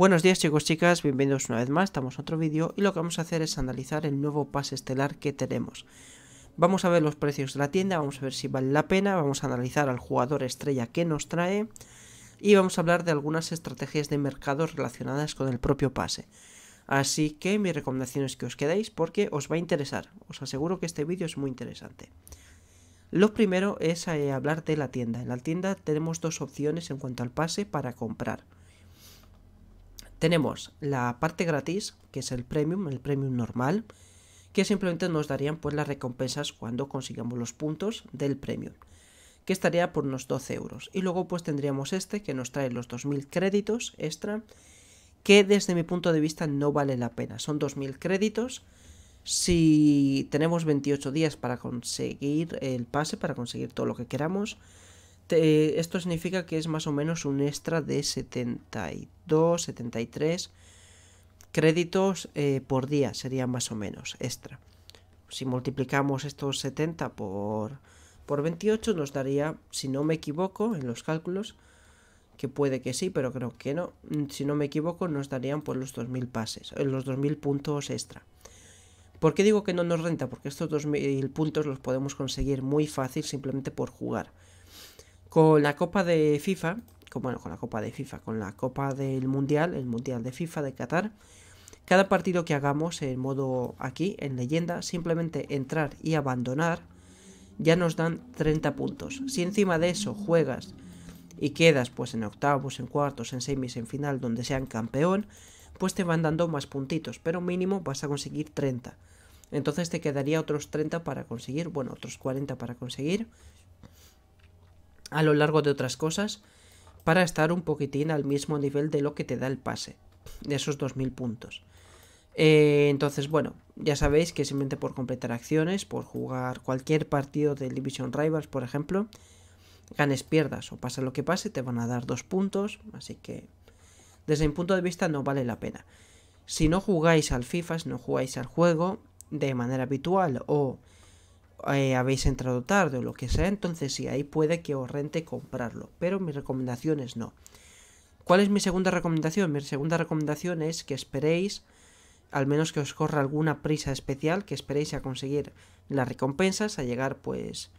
Buenos días chicos chicas, bienvenidos una vez más, estamos en otro vídeo y lo que vamos a hacer es analizar el nuevo pase estelar que tenemos. Vamos a ver los precios de la tienda, vamos a ver si vale la pena, vamos a analizar al jugador estrella que nos trae y vamos a hablar de algunas estrategias de mercado relacionadas con el propio pase. Así que mi recomendación es que os quedéis porque os va a interesar, os aseguro que este vídeo es muy interesante. Lo primero es eh, hablar de la tienda. En la tienda tenemos dos opciones en cuanto al pase para comprar. Tenemos la parte gratis, que es el premium, el premium normal, que simplemente nos darían pues las recompensas cuando consigamos los puntos del premium, que estaría por unos 12 euros. Y luego pues tendríamos este que nos trae los 2.000 créditos extra, que desde mi punto de vista no vale la pena. Son 2.000 créditos. Si tenemos 28 días para conseguir el pase, para conseguir todo lo que queramos, este, esto significa que es más o menos un extra de 72, 73 créditos eh, por día, sería más o menos extra. Si multiplicamos estos 70 por, por 28 nos daría, si no me equivoco en los cálculos, que puede que sí, pero creo que no, mm, si no me equivoco nos darían por los 2.000 pases, eh, los 2.000 puntos extra. ¿Por qué digo que no nos renta? Porque estos 2.000 puntos los podemos conseguir muy fácil simplemente por jugar. Con la Copa de FIFA, con, bueno, con la Copa de FIFA, con la Copa del Mundial, el Mundial de FIFA de Qatar, cada partido que hagamos en modo aquí, en leyenda, simplemente entrar y abandonar, ya nos dan 30 puntos. Si encima de eso juegas y quedas pues en octavos, en cuartos, en semis, en final, donde sean campeón, pues te van dando más puntitos, pero mínimo vas a conseguir 30. Entonces te quedaría otros 30 para conseguir, bueno, otros 40 para conseguir a lo largo de otras cosas para estar un poquitín al mismo nivel de lo que te da el pase, de esos 2.000 puntos. Eh, entonces, bueno, ya sabéis que simplemente por completar acciones, por jugar cualquier partido de Division Rivals, por ejemplo, ganes, pierdas o pasa lo que pase, te van a dar dos puntos, así que desde mi punto de vista no vale la pena. Si no jugáis al FIFA, si no jugáis al juego de manera habitual o eh, habéis entrado tarde o lo que sea, entonces sí, ahí puede que os rente comprarlo, pero mi recomendación es no. ¿Cuál es mi segunda recomendación? Mi segunda recomendación es que esperéis, al menos que os corra alguna prisa especial, que esperéis a conseguir las recompensas, a llegar pues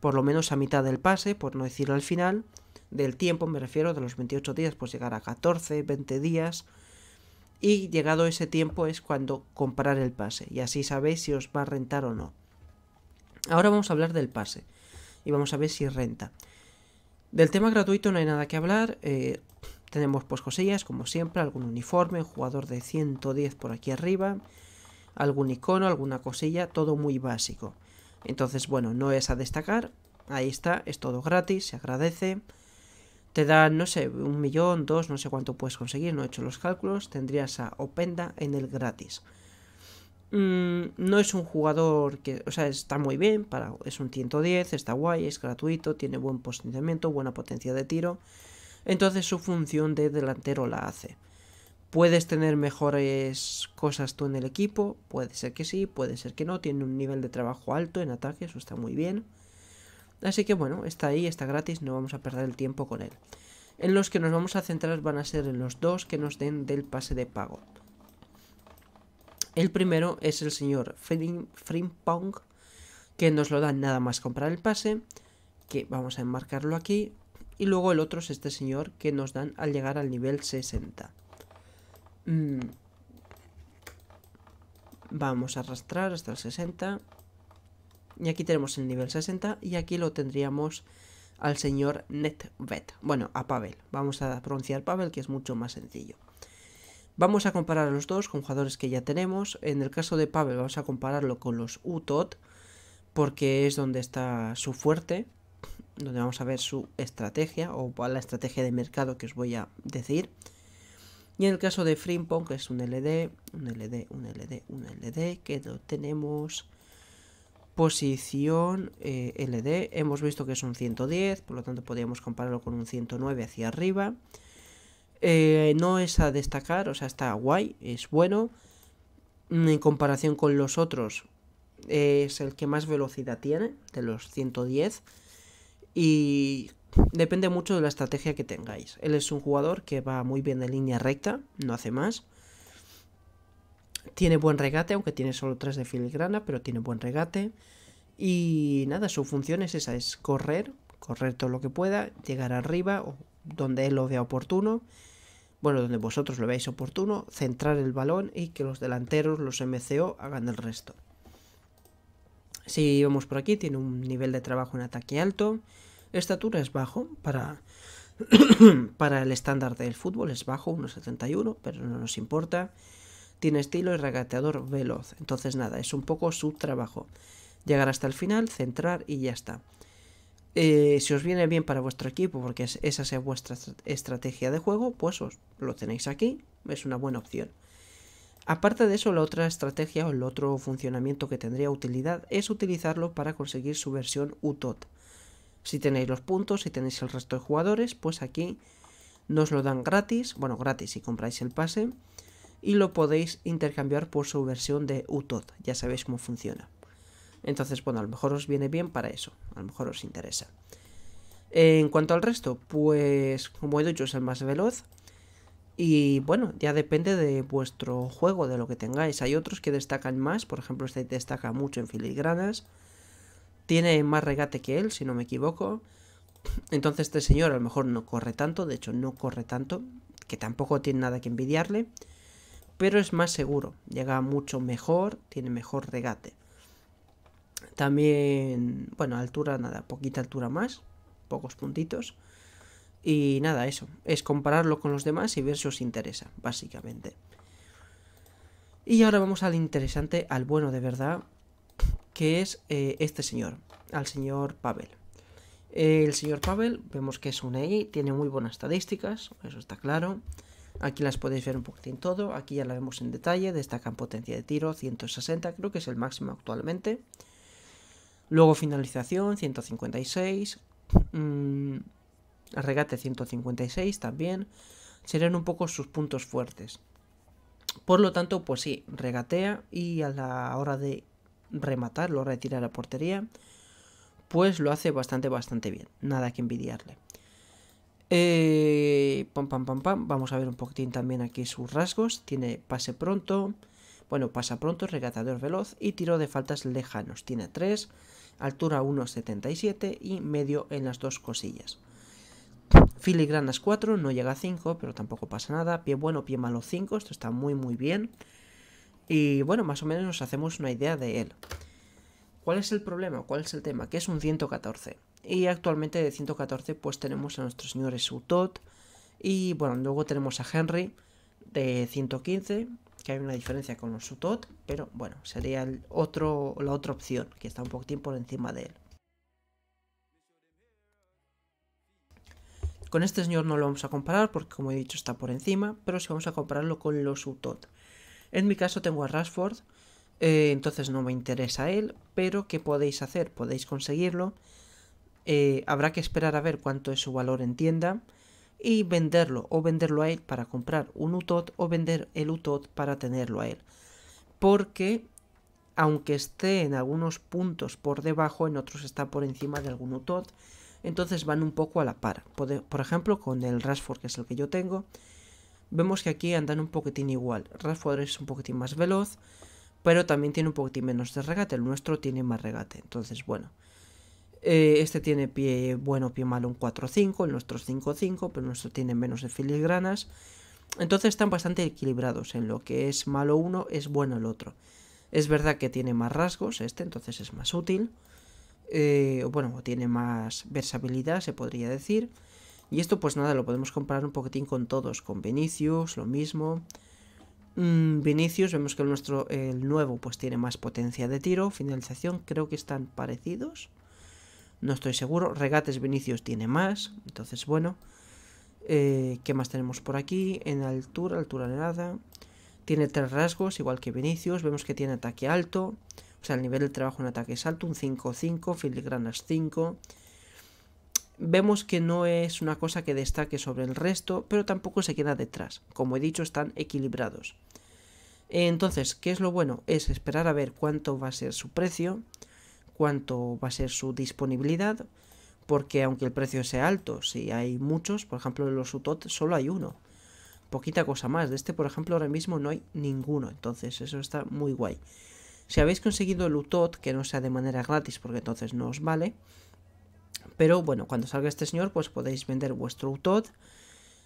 por lo menos a mitad del pase, por no decir al final, del tiempo me refiero de los 28 días, pues llegar a 14, 20 días, y llegado ese tiempo es cuando comprar el pase y así sabéis si os va a rentar o no. Ahora vamos a hablar del pase y vamos a ver si renta. Del tema gratuito no hay nada que hablar. Eh, tenemos pues cosillas, como siempre, algún uniforme, un jugador de 110 por aquí arriba, algún icono, alguna cosilla, todo muy básico. Entonces, bueno, no es a destacar. Ahí está, es todo gratis, se agradece. Te dan, no sé, un millón, dos, no sé cuánto puedes conseguir, no he hecho los cálculos. Tendrías a Openda en el gratis. Mm, no es un jugador que, o sea, está muy bien, para, es un 110, está guay, es gratuito, tiene buen posicionamiento, buena potencia de tiro. Entonces su función de delantero la hace. ¿Puedes tener mejores cosas tú en el equipo? Puede ser que sí, puede ser que no. Tiene un nivel de trabajo alto en ataque, eso está muy bien. Así que bueno, está ahí, está gratis, no vamos a perder el tiempo con él. En los que nos vamos a centrar van a ser en los dos que nos den del pase de pago. El primero es el señor Frimpong, que nos lo dan nada más comprar el pase, que vamos a enmarcarlo aquí. Y luego el otro es este señor que nos dan al llegar al nivel 60. Mm. Vamos a arrastrar hasta el 60. Y aquí tenemos el nivel 60 y aquí lo tendríamos al señor Netvet. Bueno, a Pavel. Vamos a pronunciar Pavel que es mucho más sencillo. Vamos a comparar los dos con jugadores que ya tenemos. En el caso de Pavel vamos a compararlo con los UTOT, porque es donde está su fuerte, donde vamos a ver su estrategia o la estrategia de mercado que os voy a decir. Y en el caso de Frimpong, que es un LD, un LD, un LD, un LD, que tenemos posición eh, LD. Hemos visto que es un 110, por lo tanto podríamos compararlo con un 109 hacia arriba. Eh, no es a destacar, o sea, está guay, es bueno. Mm, en comparación con los otros, es el que más velocidad tiene, de los 110. Y depende mucho de la estrategia que tengáis. Él es un jugador que va muy bien de línea recta, no hace más. Tiene buen regate, aunque tiene solo 3 de filigrana, pero tiene buen regate. Y nada, su función es esa, es correr, correr todo lo que pueda, llegar arriba o donde él lo vea oportuno, bueno, donde vosotros lo veáis oportuno, centrar el balón y que los delanteros, los MCO, hagan el resto. Si vamos por aquí, tiene un nivel de trabajo en ataque alto, estatura es bajo para... para el estándar del fútbol es bajo, 1,71, pero no nos importa. Tiene estilo y regateador veloz. Entonces nada, es un poco su trabajo. Llegar hasta el final, centrar y ya está. Eh, si os viene bien para vuestro equipo, porque esa sea vuestra estrategia de juego, pues os lo tenéis aquí, es una buena opción. Aparte de eso, la otra estrategia o el otro funcionamiento que tendría utilidad es utilizarlo para conseguir su versión UTOT. Si tenéis los puntos, si tenéis el resto de jugadores, pues aquí nos lo dan gratis, bueno, gratis si compráis el pase, y lo podéis intercambiar por su versión de UTOT, ya sabéis cómo funciona. Entonces, bueno, a lo mejor os viene bien para eso, a lo mejor os interesa. En cuanto al resto, pues como he dicho es el más veloz y bueno, ya depende de vuestro juego, de lo que tengáis. Hay otros que destacan más, por ejemplo este destaca mucho en filigranas, tiene más regate que él, si no me equivoco. Entonces este señor a lo mejor no corre tanto, de hecho no corre tanto, que tampoco tiene nada que envidiarle, pero es más seguro, llega mucho mejor, tiene mejor regate. También, bueno, altura nada, poquita altura más, pocos puntitos. Y nada, eso, es compararlo con los demás y ver si os interesa, básicamente. Y ahora vamos al interesante, al bueno de verdad, que es eh, este señor, al señor Pavel. El señor Pavel, vemos que es un AI, tiene muy buenas estadísticas, eso está claro. Aquí las podéis ver un poquitín todo, aquí ya la vemos en detalle, destacan potencia de tiro, 160, creo que es el máximo actualmente. Luego finalización 156, mm, regate 156 también, serían un poco sus puntos fuertes. Por lo tanto, pues sí, regatea y a la hora de rematarlo, a la a portería, pues lo hace bastante, bastante bien. Nada que envidiarle. Eh, pam, pam, pam, pam. Vamos a ver un poquitín también aquí sus rasgos. Tiene pase pronto. Bueno, pasa pronto, regatador veloz y tiro de faltas lejanos. Tiene 3 altura 1,77 y medio en las dos cosillas. Filigranas 4, no llega a 5, pero tampoco pasa nada. Pie bueno, pie malo 5, esto está muy muy bien. Y bueno, más o menos nos hacemos una idea de él. ¿Cuál es el problema? ¿Cuál es el tema? Que es un 114. Y actualmente de 114 pues tenemos a nuestro señor Esutot. Y bueno, luego tenemos a Henry de 115, que hay una diferencia con los Sutot, pero bueno, sería el otro, la otra opción, que está un poquitín por encima de él. Con este señor no lo vamos a comparar porque como he dicho está por encima, pero sí vamos a compararlo con los Sutot. En mi caso tengo a Rashford, eh, entonces no me interesa él, pero ¿qué podéis hacer? Podéis conseguirlo. Eh, habrá que esperar a ver cuánto es su valor en tienda y venderlo o venderlo a él para comprar un UTOT o vender el UTOT para tenerlo a él. Porque aunque esté en algunos puntos por debajo, en otros está por encima de algún UTOT, entonces van un poco a la par. Por ejemplo, con el Rashford, que es el que yo tengo, vemos que aquí andan un poquitín igual. Rashford es un poquitín más veloz, pero también tiene un poquitín menos de regate. El nuestro tiene más regate. Entonces, bueno, eh, este tiene pie bueno, pie malo un 4-5, el nuestro 5-5, pero nuestro tiene menos de filigranas. Entonces están bastante equilibrados en lo que es malo uno, es bueno el otro. Es verdad que tiene más rasgos este, entonces es más útil. Eh, bueno, tiene más versabilidad, se podría decir. Y esto pues nada, lo podemos comparar un poquitín con todos, con Vinicius, lo mismo. Mm, Vinicius, vemos que el, nuestro, el nuevo pues tiene más potencia de tiro, finalización, creo que están parecidos no estoy seguro. Regates Vinicius tiene más, entonces bueno. Eh, ¿Qué más tenemos por aquí? En altura, altura nada. Tiene tres rasgos, igual que Vinicius. Vemos que tiene ataque alto. O sea, el nivel de trabajo en ataque es alto. Un 5-5, filigranas 5. Vemos que no es una cosa que destaque sobre el resto, pero tampoco se queda detrás. Como he dicho, están equilibrados. Entonces, ¿qué es lo bueno? Es esperar a ver cuánto va a ser su precio cuánto va a ser su disponibilidad, porque aunque el precio sea alto, si hay muchos, por ejemplo, en los UTOT solo hay uno. Poquita cosa más. De este, por ejemplo, ahora mismo no hay ninguno. Entonces, eso está muy guay. Si habéis conseguido el UTOT, que no sea de manera gratis, porque entonces no os vale. Pero bueno, cuando salga este señor, pues podéis vender vuestro UTOT.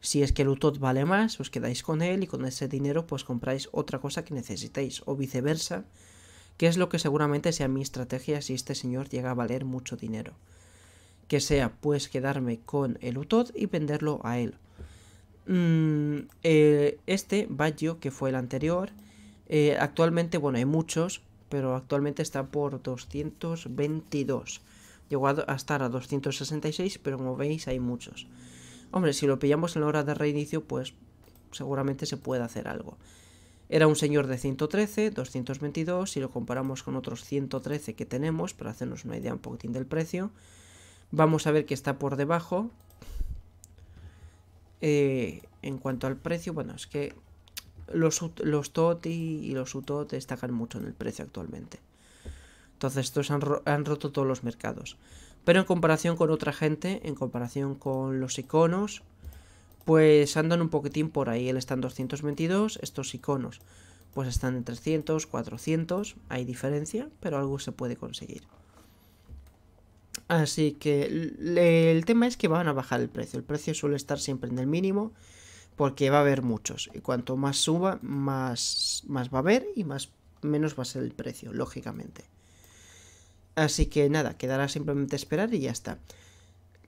Si es que el UTOT vale más, os quedáis con él y con ese dinero pues compráis otra cosa que necesitéis o viceversa que es lo que seguramente sea mi estrategia si este señor llega a valer mucho dinero. Que sea pues quedarme con el UTOD y venderlo a él. Mm, eh, este Baggio, que fue el anterior, eh, actualmente, bueno, hay muchos, pero actualmente está por 222. Llegó a, a estar a 266, pero como veis hay muchos. Hombre, si lo pillamos en la hora de reinicio, pues seguramente se puede hacer algo. Era un señor de 113, 222, si lo comparamos con otros 113 que tenemos, para hacernos una idea un poquitín del precio, vamos a ver que está por debajo. Eh, en cuanto al precio, bueno, es que los, los TOT y los UTOT destacan mucho en el precio actualmente. Entonces estos han, roto todos los mercados. Pero en comparación con otra gente, en comparación con los iconos, pues andan un poquitín por ahí. Él está en 222, estos iconos pues están en 300, 400, hay diferencia, pero algo se puede conseguir. Así que el tema es que van a bajar el precio. El precio suele estar siempre en el mínimo porque va a haber muchos. Y cuanto más suba, más, más va a haber y más, menos va a ser el precio, lógicamente. Así que nada, quedará simplemente esperar y ya está.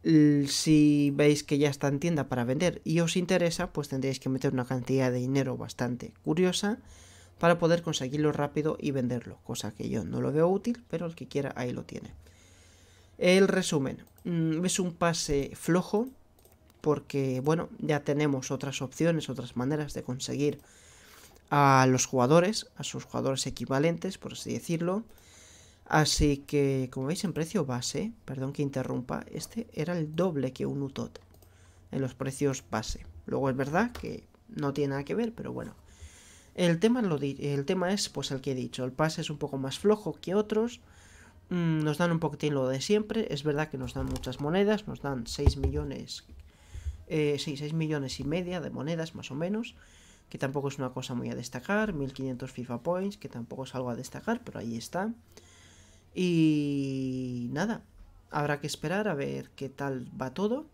Si veis que ya está en tienda para vender y os interesa, pues tendréis que meter una cantidad de dinero bastante curiosa para poder conseguirlo rápido y venderlo, cosa que yo no lo veo útil, pero el que quiera ahí lo tiene. El resumen, mm, es un pase flojo porque, bueno, ya tenemos otras opciones, otras maneras de conseguir a los jugadores, a sus jugadores equivalentes, por así decirlo. Así que, como veis, en precio base, perdón que interrumpa, este era el doble que un UTOT en los precios base. Luego es verdad que no tiene nada que ver, pero bueno. El tema, es pues el que he dicho, el pase es un poco más flojo que otros, mm, nos dan un poquitín lo de siempre, es verdad que nos dan muchas monedas, nos dan 6 millones, 6 eh, millones y media de monedas más o menos, que tampoco es una cosa muy a destacar, 1500 FIFA Points, que tampoco es algo a destacar, pero ahí está. Y nada, habrá que esperar a ver qué tal va todo.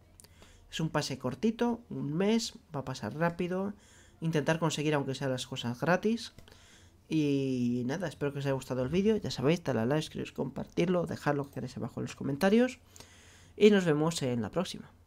Es un pase cortito, un mes, va a pasar rápido. Intentar conseguir aunque sea las cosas gratis. Y nada, espero que os haya gustado el vídeo. Ya sabéis, tal a like, suscribiros, compartirlo, dejarlo que queráis abajo en los comentarios. Y nos vemos en la próxima.